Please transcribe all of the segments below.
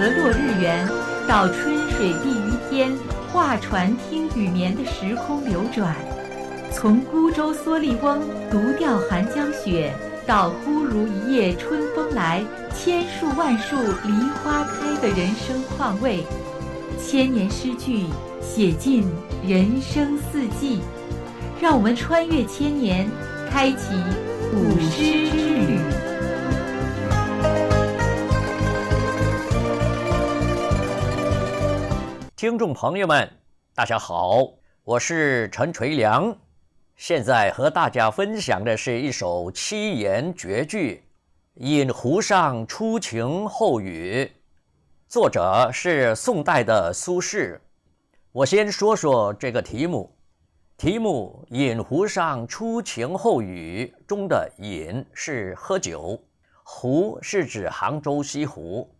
河落日圆到春水碧于天，画船听雨眠的时空流转；从孤舟蓑笠翁，独钓寒江雪到忽如一夜春风来，千树万树梨花开的人生况味。千年诗句写尽人生四季，让我们穿越千年，开启古诗之旅。听众朋友们，大家好，我是陈垂良。现在和大家分享的是一首七言绝句《饮湖上初晴后雨》，作者是宋代的苏轼。我先说说这个题目。题目《饮湖上初晴后雨》中的“饮”是喝酒，“湖”是指杭州西湖。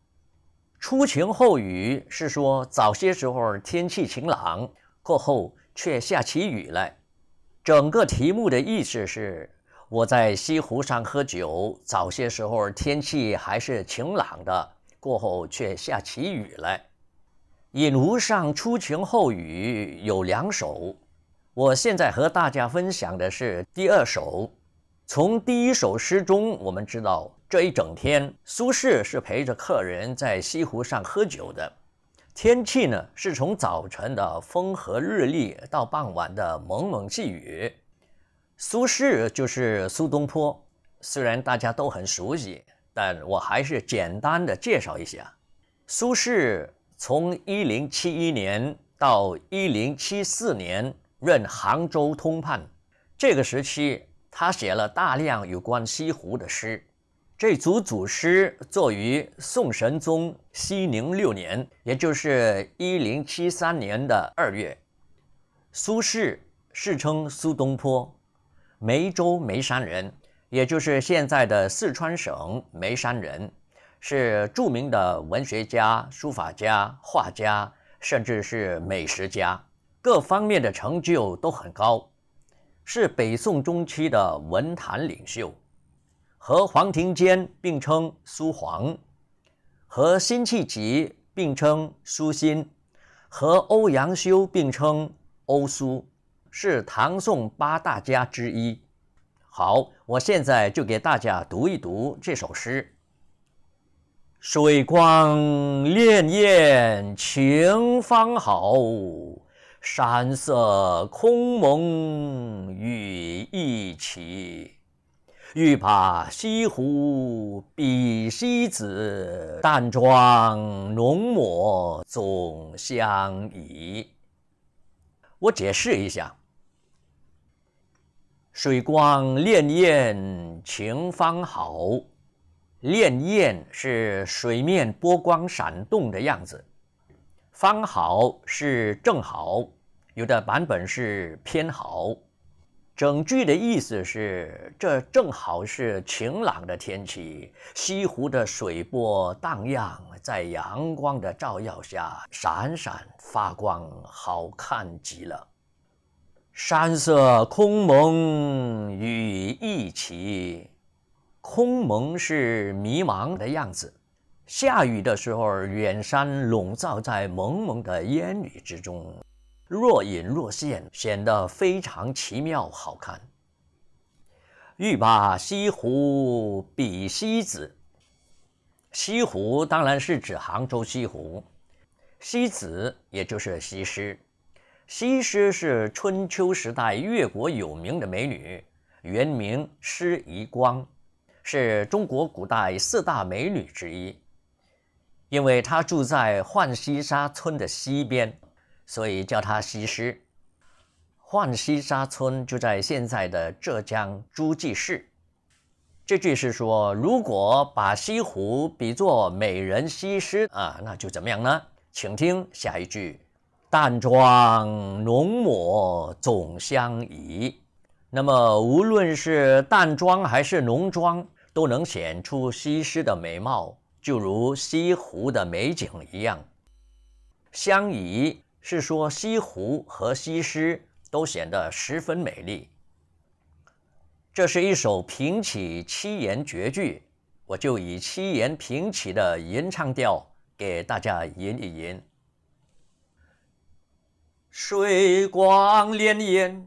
初晴后雨是说早些时候天气晴朗，过后却下起雨来。整个题目的意思是我在西湖上喝酒，早些时候天气还是晴朗的，过后却下起雨来。《饮湖上初晴后雨》有两首，我现在和大家分享的是第二首。从第一首诗中，我们知道。这一整天，苏轼是陪着客人在西湖上喝酒的。天气呢，是从早晨的风和日丽到傍晚的蒙蒙细雨。苏轼就是苏东坡，虽然大家都很熟悉，但我还是简单的介绍一下。苏轼从一零七一年到一零七四年任杭州通判，这个时期他写了大量有关西湖的诗。这组组诗作于宋神宗熙宁六年，也就是一零七三年的二月。苏轼，世称苏东坡，梅州眉山人，也就是现在的四川省眉山人，是著名的文学家、书法家、画家，甚至是美食家，各方面的成就都很高，是北宋中期的文坛领袖。和黄庭坚并称苏黄，和辛弃疾并称苏辛，和欧阳修并称欧苏，是唐宋八大家之一。好，我现在就给大家读一读这首诗：水光潋滟晴方好，山色空蒙雨亦奇。欲把西湖比西子，淡妆浓抹总相宜。我解释一下：水光潋滟晴方好，潋滟是水面波光闪动的样子，方好是正好，有的版本是偏好。整句的意思是：这正好是晴朗的天气，西湖的水波荡漾，在阳光的照耀下闪闪发光，好看极了。山色空蒙雨亦奇，空蒙是迷茫的样子。下雨的时候，远山笼罩在蒙蒙的烟雨之中。若隐若现，显得非常奇妙好看。欲把西湖比西子，西湖当然是指杭州西湖，西子也就是西施。西施是春秋时代越国有名的美女，原名施夷光，是中国古代四大美女之一。因为她住在浣溪沙村的西边。所以叫它西施。浣溪沙村就在现在的浙江诸暨市。这句是说，如果把西湖比作美人西施啊，那就怎么样呢？请听下一句：淡妆浓抹总相宜。那么无论是淡妆还是浓妆，都能显出西施的美貌，就如西湖的美景一样，相宜。是说西湖和西施都显得十分美丽。这是一首平起七言绝句，我就以七言平起的吟唱调给大家吟一吟：水光潋滟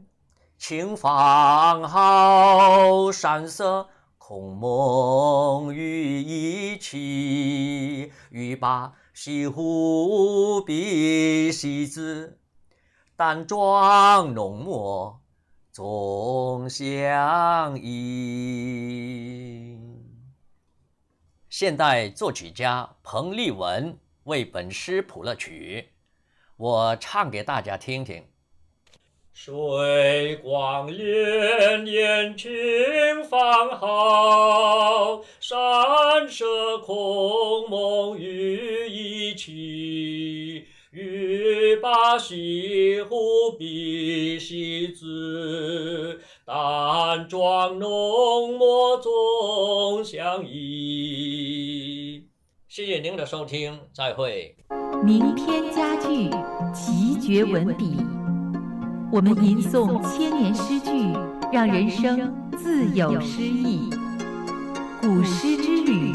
晴方好，山色。空梦与一期，欲把西湖比西子，淡妆浓抹总相宜。现代作曲家彭立文为本诗谱了曲，我唱给大家听听。水光潋滟晴方好，山色空蒙雨亦奇。欲把西湖比西子，淡妆浓抹总相宜。谢谢您的收听，再会。名篇佳句，奇绝文笔。我们吟诵千年诗句，让人生自有诗意。古诗之旅。